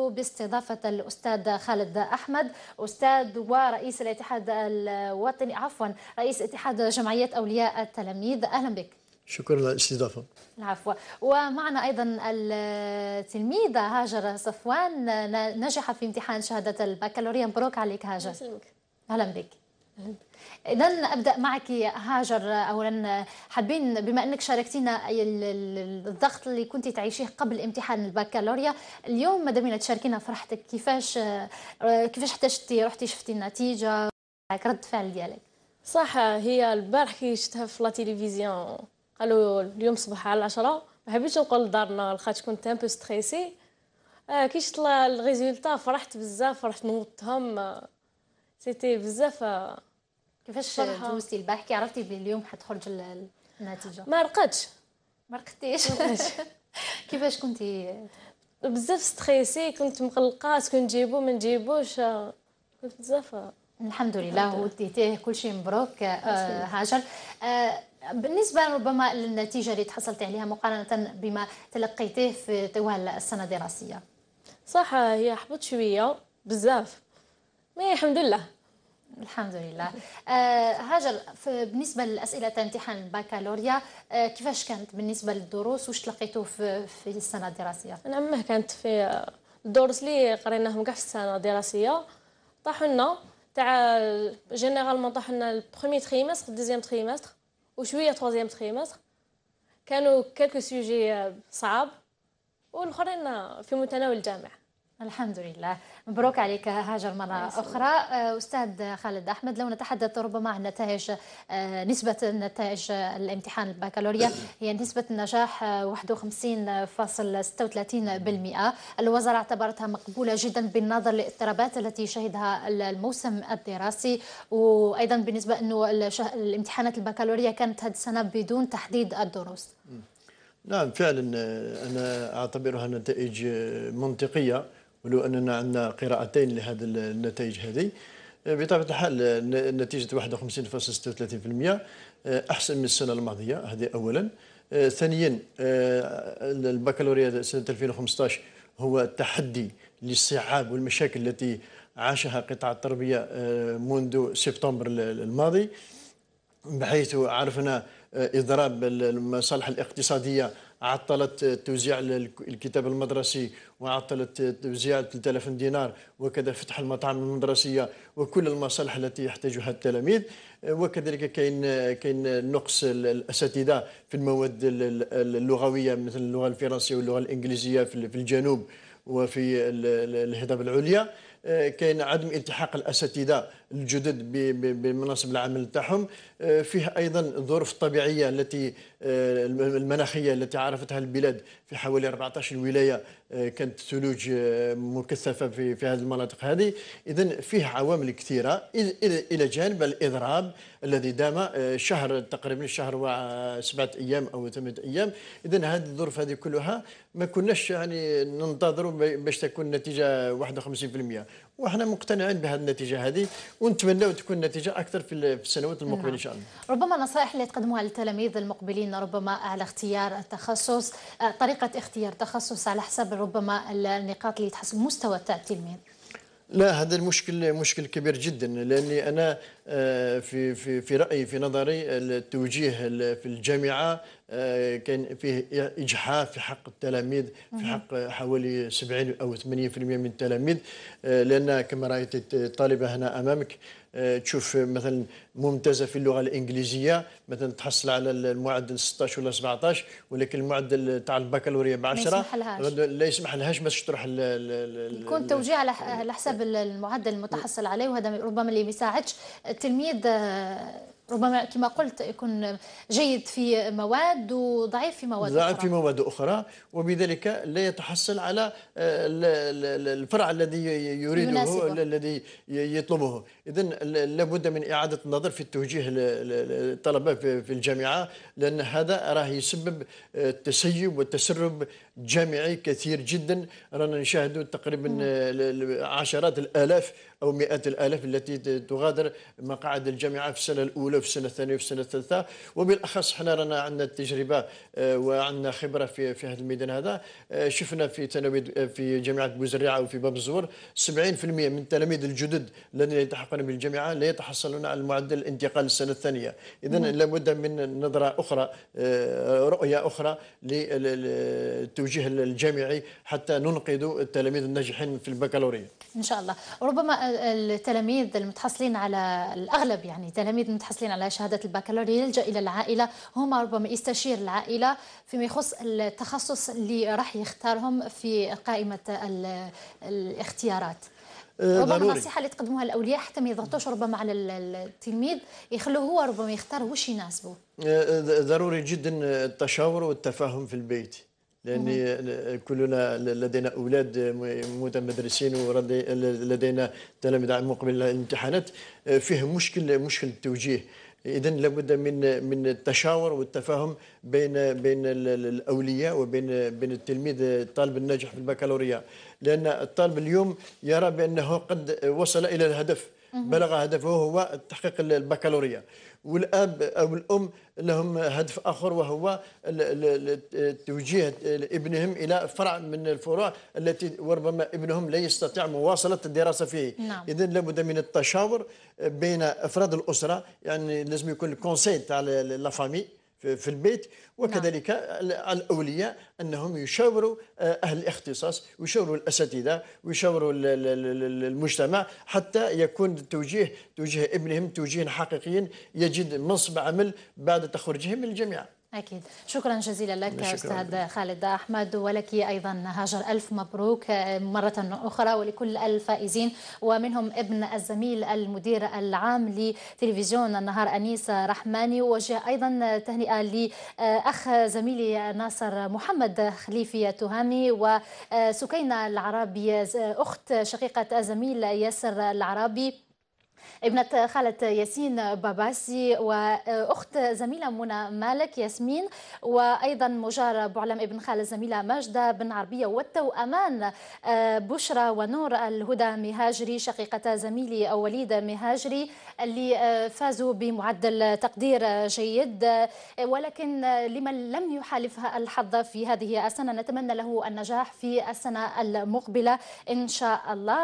باستضافة الأستاذ خالد أحمد أستاذ ورئيس الاتحاد الوطني عفوا رئيس اتحاد جمعية أولياء التلاميذ أهلا بك شكرا للاستضافة العفو ومعنا أيضا التلميذة هاجر صفوان نجح في امتحان شهادة البكالوريا مبروك عليك هاجر أهلا بك اذا ابدا معك يا هاجر اولا حابين بما انك شاركتينا الضغط اللي كنت تعيشيه قبل امتحان البكالوريا اليوم ما مادامينا تشاركينا فرحتك كيفاش آه، كيفاش احتجتي رحتي شفتي النتيجه رد فعل ديالك صح هي البارح كي شفتها في لا تيليفزيون قالوا اليوم صباح على 10 ما حبيتش نقول لدارنا لخاطش كنت ان بو ستريسي كي شفت الريزولتا فرحت بزاف فرحت نوضتهم سيتي بزاف آه. كيفاش دوزتي البارح كي عرفتي بلي اليوم حتخرج النتيجه ما رقدتش ما رقدتيش كيفاش كنتي بزاف ستريسي كنت مقلقه اسكو نجيبو ما نجيبوش آه. كنت بزاف آه. الحمد لله وديتيه كل شيء مبروك هاجر بالنسبه ربما للنتيجه اللي تحصلت عليها مقارنه بما تلقيتيه في طوال السنه الدراسيه صح هي حبط شويه بزاف مي إيه، الحمد لله الحمد لله آه هاجر بالنسبه لاسئله امتحان البكالوريا آه كيفاش كانت بالنسبه للدروس واش تلقيتو في, في السنه الدراسيه نعم كانت في الدروس اللي قريناهم كاع في السنه الدراسيه طاحوا لنا تاع جينيرالمون طاحوا لنا البرومي تريمستر دوزيام تريمستر وشويه ثوازيام تريمستر كانوا كلكو سوجي صعاب والاخرين في متناول الجامعه الحمد لله مبروك عليك هاجر مرة أخرى آه، أستاذ خالد أحمد لو نتحدث ربما عن نتائج آه، نسبة نتائج الامتحان البكالوريا هي نسبة النجاح 51.36% آه، الوزارة اعتبرتها مقبولة جدا بالنظر للاضطرابات التي شهدها الموسم الدراسي وأيضا بالنسبة أنه الامتحانات البكالوريا كانت هذه السنة بدون تحديد الدروس نعم فعلا أنا أعتبرها نتائج منطقية ولو اننا عندنا قراءتين لهذا النتائج هذه آه، بطبيعه الحال آه، نتيجه 51.36% آه، احسن من السنه الماضيه هذه اولا ثانيا البكالوريا سنه 2015 هو تحدي للصعاب والمشاكل التي عاشها قطاع التربيه منذ سبتمبر الماضي بحيث عرفنا اضراب المصالح الاقتصاديه عطلت توزيع الكتاب المدرسي وعطلت توزيع 3000 دينار وكذا فتح المطاعم المدرسيه وكل المصالح التي يحتاجها التلاميذ آه، وكذلك كاين كاين نقص الاساتذه في المواد اللغويه مثل اللغه الفرنسيه واللغه الانجليزيه في الجنوب وفي الهضاب العليا كاين عدم التحاق الاساتذه الجدد بمناصب العمل تاعهم آه، فيه ايضا الظروف الطبيعيه التي آه، المناخيه التي عرفتها البلاد في حوالي 14 ولايه كانت الثلوج آه، مكثفه في في هذه المناطق هذه اذا فيه عوامل كثيره الى جانب الاضراب الذي دام آه، شهر تقريبا شهر وسبعه آه، ايام او ثمانيه ايام اذا هذه الظروف هذه كلها ما كناش يعني ننتظر باش تكون النتيجه 51% وحنا مقتنعين بهذه النتيجه هذه ونتمنى تكون نتيجه اكثر في السنوات المقبله نعم. ان شاء الله. ربما النصائح اللي تقدموها للتلاميذ المقبلين ربما على اختيار التخصص آه، طريقه اختيار تخصص على حسب ربما النقاط اللي تحسب مستوى التلميذ. لا هذا المشكل مشكل كبير جدا لاني انا آه، في في في رايي في نظري التوجيه في الجامعه آه، كان فيه اجحاف في حق التلاميذ في حق حوالي 70 او 80% من التلاميذ آه، لان كما رايت الطالبه هنا امامك آه، تشوف مثلا ممتازه في اللغه الانجليزيه مثلا تحصل على المعدل 16 ولا 17 ولكن المعدل تاع البكالوريا ب 10 لا يسمح لهاش باش تروح يكون توجيه على حساب المعدل المتحصل عليه وهذا ربما اللي ما يساعدش التلميذ ربما كما قلت يكون جيد في مواد وضعيف في مواد ضعيف في مواد أخرى وبذلك لا يتحصل على الفرع الذي يريده الذي يطلبه إذا لابد من إعادة النظر في التوجيه الطلبة في الجامعة لأن هذا راه يسبب آه، التسيب والتسرب جامعي كثير جدا رانا نشاهد تقريبا آه، عشرات الالاف او مئات الالاف التي تغادر مقاعد الجامعه في السنه الاولى وفي السنه الثانيه وفي السنه الثالثه وبالاخص حنا رانا عندنا التجربه آه، وعندنا خبره في في هذا الميدان هذا آه، شفنا في ثانوي في جامعه بوزريعه وفي باب الزور 70% من التلاميذ الجدد الذين يلتحقون بالجامعه لا يتحصلون على معدل الانتقال السنه الثانيه اذا لابد من نظره اخرى رؤيه اخرى التوجيه الجامعي حتى ننقذ التلاميذ الناجحين في البكالوريا ان شاء الله ربما التلاميذ المتحصلين على الاغلب يعني تلاميذ المتحصلين على شهاده البكالوريا يلجا الى العائله هما ربما يستشير العائله فيما يخص التخصص اللي راح يختارهم في قائمه الاختيارات أه، ربما النصيحه اللي تقدموها الاولياء حتى ما يضغطوش ربما على التلميذ يخلوه هو ربما يختار واش يناسبه أه، ضروري جدا التشاور والتفاهم في البيت لان كلنا لدينا اولاد متمدرسين ولدينا تلاميذ مقبل الامتحانات فيه مشكل مشكل التوجيه اذا لابد من من التشاور والتفاهم بين بين الاولياء وبين بين التلميذ الطالب الناجح في البكالوريا لان الطالب اليوم يرى بانه قد وصل الى الهدف بلغ هدفه هو تحقيق البكالوريا والاب او الام لهم هدف اخر وهو توجيه ابنهم الى فرع من الفروع التي وربما ابنهم لا يستطيع مواصله الدراسه فيه نعم. اذا لابد من التشاور بين افراد الاسره يعني لازم يكون الكونسيل تاع لا فامي في البيت وكذلك نعم. الاولياء انهم يشاوروا آه، اهل الاختصاص ويشاوروا الاساتذه ويشاوروا المجتمع حتى يكون توجيه توجيه ابنهم توجيه حقيقيا يجد منصب عمل بعد تخرجه من الجامعه أكيد شكرا جزيلا لك شكرا أستاذ لك. خالد أحمد ولك أيضا هاجر ألف مبروك آه، مرة أخرى ولكل الفائزين ومنهم ابن الزميل المدير العام لتلفزيون النهار أنيس رحماني وجه أيضا تهنئة لأخ زميلي ناصر محمد خليفي التهامي وسكينة العرابي أخت شقيقة الزميل ياسر العرابي ابنة خالة ياسين باباسي وأخت زميلة منى مالك ياسمين وأيضا مجار بعلم ابن خالة زميلة ماجدة بن عربية والتوأمان آه، بشرى ونور الهدى مهاجري شقيقة زميلي وليد مهاجري اللي آه، فازوا بمعدل تقدير جيد آه، ولكن لمن لم يحالفها الحظ في هذه السنة نتمنى له النجاح في السنة المقبلة إن شاء الله